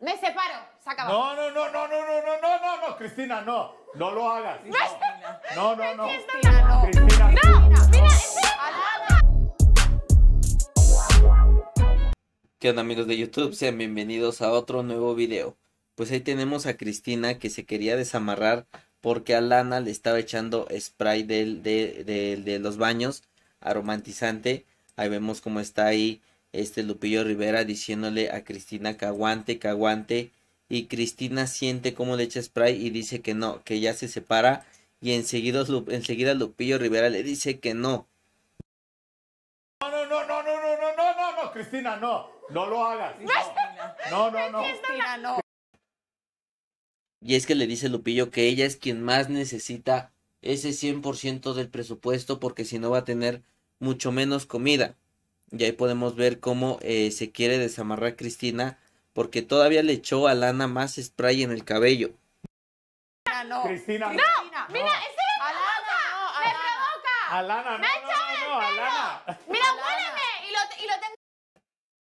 Me separo, se acabó. No, no, no, no, no, no, no, no, no, no, Cristina, no. No lo hagas. No, no, no. no. no. no. ¿Qué onda amigos de YouTube? Sean bienvenidos a otro nuevo video. Pues ahí tenemos a Cristina que se quería desamarrar porque a Lana le estaba echando spray del, de, de, de los baños, aromatizante. Ahí vemos cómo está ahí este Lupillo Rivera diciéndole a Cristina que aguante, que aguante. Y Cristina siente como le echa spray y dice que no, que ya se separa. Y enseguida, enseguida Lupillo Rivera le dice que no. No, no, no, no, no, no, no, no, no, no, Cristina, no, no lo hagas. No, no, no. Cristina, no. Y es que le dice Lupillo que ella es quien más necesita ese 100% del presupuesto porque si no va a tener mucho menos comida. Y ahí podemos ver cómo eh, se quiere desamarrar Cristina porque todavía le echó a Lana más spray en el cabello. Cristina, no. mira, no, me provoca. Alana, no, Mira, y lo,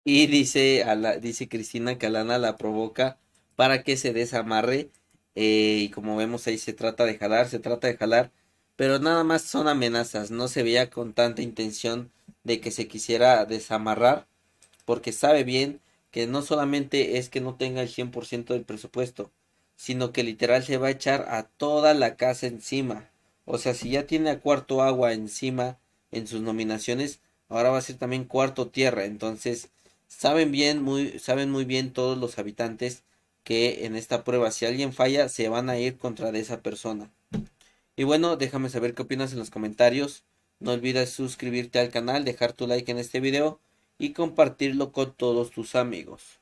Y dice, dice Cristina que Lana la provoca para que se desamarre. Eh, y como vemos ahí se trata de jalar, se trata de jalar. Pero nada más son amenazas, no se veía con tanta intención de que se quisiera desamarrar porque sabe bien que no solamente es que no tenga el 100% del presupuesto, sino que literal se va a echar a toda la casa encima. O sea, si ya tiene a cuarto agua encima en sus nominaciones, ahora va a ser también cuarto tierra. Entonces, saben bien, muy, saben muy bien todos los habitantes que en esta prueba, si alguien falla, se van a ir contra de esa persona. Y bueno, déjame saber qué opinas en los comentarios. No olvides suscribirte al canal, dejar tu like en este video y compartirlo con todos tus amigos.